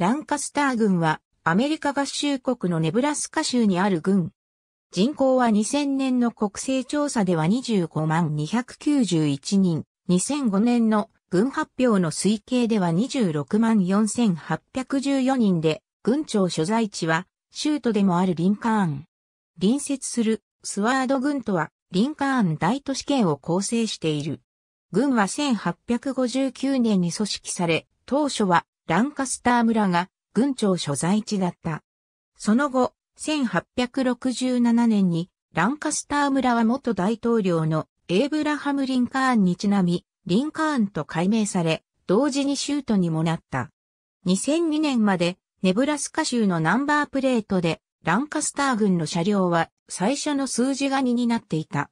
ランカスター軍はアメリカ合衆国のネブラスカ州にある軍。人口は2000年の国勢調査では25万291人、2005年の軍発表の推計では26万4814人で、軍庁所在地は州都でもあるリンカーン。隣接するスワード軍とはリンカーン大都市圏を構成している。軍は1859年に組織され、当初はランカスター村が軍庁所在地だった。その後、1867年にランカスター村は元大統領のエイブラハム・リンカーンにちなみ、リンカーンと改名され、同時に州都にもなった。2002年までネブラスカ州のナンバープレートでランカスター軍の車両は最初の数字が2になっていた。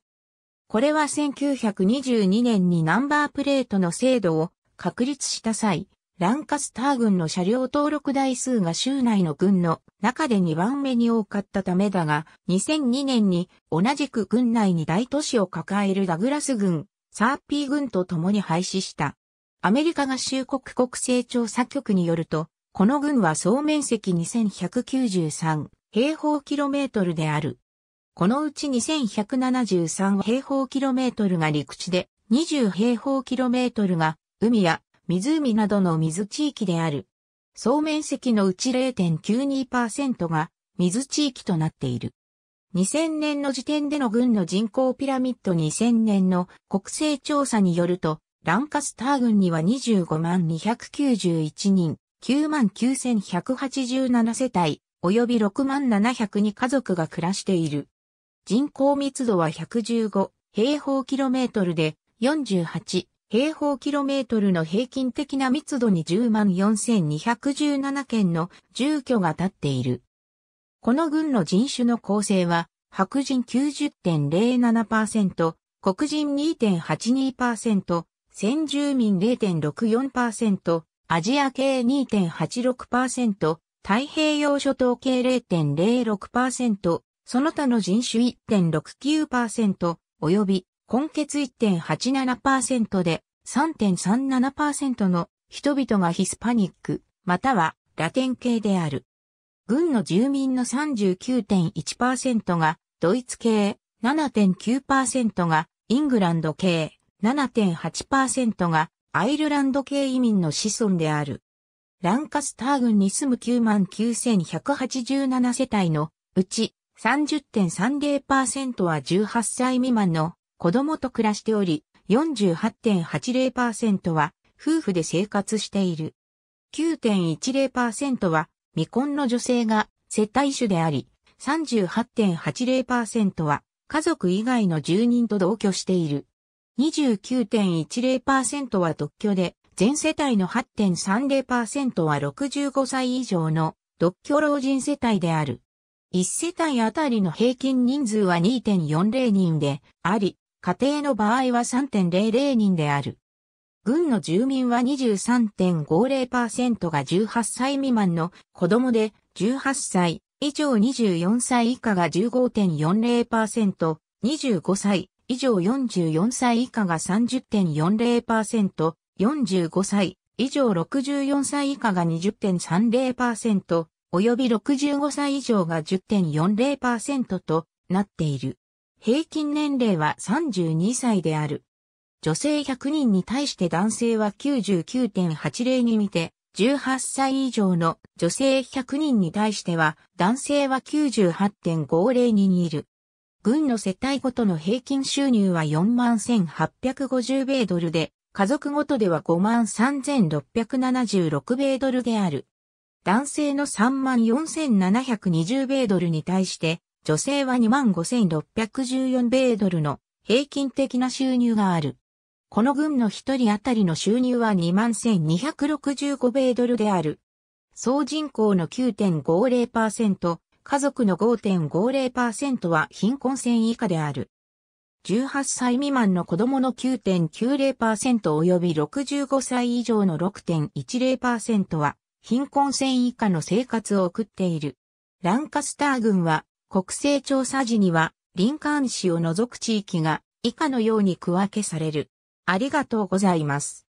これは1922年にナンバープレートの制度を確立した際、ランカスター軍の車両登録台数が州内の軍の中で2番目に多かったためだが、2002年に同じく軍内に大都市を抱えるダグラス軍、サーピー軍と共に廃止した。アメリカ合衆国国勢調査局によると、この軍は総面積2193平方キロメートルである。このうち2173平方キロメートルが陸地で、20平方キロメートルが海や湖などの水地域である。総面積のうち0.92%が水地域となっている。2000年の時点での軍の人口ピラミッド2000年の国勢調査によると、ランカスター軍には25万291人、9万9187世帯、及び6万702家族が暮らしている。人口密度は115平方キロメートルで48平方キロメートルの平均的な密度に104,217件の住居が建っている。この郡の人種の構成は、白人90.07%、黒人2.82%、先住民0.64%、アジア系2.86%、太平洋諸島系0.06%、その他の人種1.69%、及び根血1.87%で3.37%の人々がヒスパニック、またはラテン系である。軍の住民の39.1%がドイツ系、7.9%がイングランド系、7.8%がアイルランド系移民の子孫である。ランカスター軍に住む99,187世帯のうち30.30%は18歳未満の子供と暮らしており、48.80%は夫婦で生活している。9.10%は未婚の女性が接待主であり、38.80%は家族以外の住人と同居している。29.10%は独居で、全世帯の8.30%は65歳以上の独居老人世帯である。1世帯あたりの平均人数は2.40人であり、家庭の場合は3.00人である。軍の住民は23.50%が18歳未満の子供で、18歳以上24歳以下が15.40%、25歳以上44歳以下が30.40%、45歳以上64歳以下が20.30%、及び65歳以上が10.40%となっている。平均年齢は32歳である。女性100人に対して男性は99.80に見て、18歳以上の女性100人に対しては、男性は98.50に似る。軍の世帯ごとの平均収入は41,850米ドルで、家族ごとでは53,676米ドルである。男性の34,720米ドルに対して、女性は25,614米ドルの平均的な収入がある。この軍の一人当たりの収入は21,265米ドルである。総人口の9.50%、家族の5.50%は貧困線以下である。18歳未満の子供の9.90%及び65歳以上の6.10%は貧困線以下の生活を送っている。ランカスター軍は国勢調査時には、リンカーン市を除く地域が以下のように区分けされる。ありがとうございます。